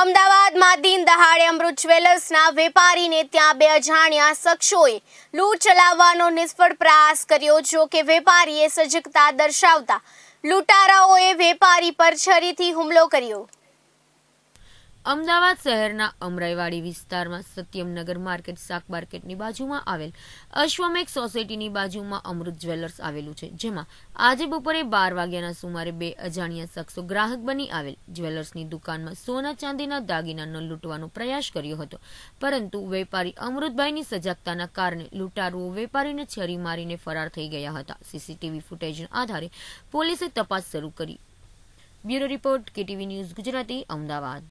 અમદાવાદમાં દિન દહાડે અમૃત જ્વેલર્સના વેપારીને ત્યાં બે અજાણ્યા શખ્સોએ લૂંટ ચલાવવાનો નિષ્ફળ પ્રયાસ કર્યો જો કે વેપારીએ સજગતા દર્શાવતા લૂંટારાઓએ વેપારી પર છરીથી હુમલો કર્યો અમદાવાદ શહેરના અમરાઈવાડી વિસ્તારમાં સત્યમનગર માર્કેટ શાક માર્કેટની બાજુમાં આવેલ અશ્વમેક સોસાયટીની બાજુમાં અમૃત જ્વેલર્સ આવેલું છે જેમાં આજે બપોરે બાર વાગ્યાના સુમારે બે અજાણ્યા શખ્સો ગ્રાહક બની આવેલ જ્વેલર્સની દુકાનમાં સોના ચાંદીના દાગીનાનો લૂંટવાનો પ્રયાસ કર્યો હતો પરંતુ વેપારી અમૃતભાઈની સજાગતાના કારણે લૂંટારુઓ વેપારીને છરી મારીને ફરાર થઈ ગયા હતા સીસીટીવી ફૂટેજના આધારે પોલીસે તપાસ શરૂ કરી bureau report KTV news Gujarati Ahmedabad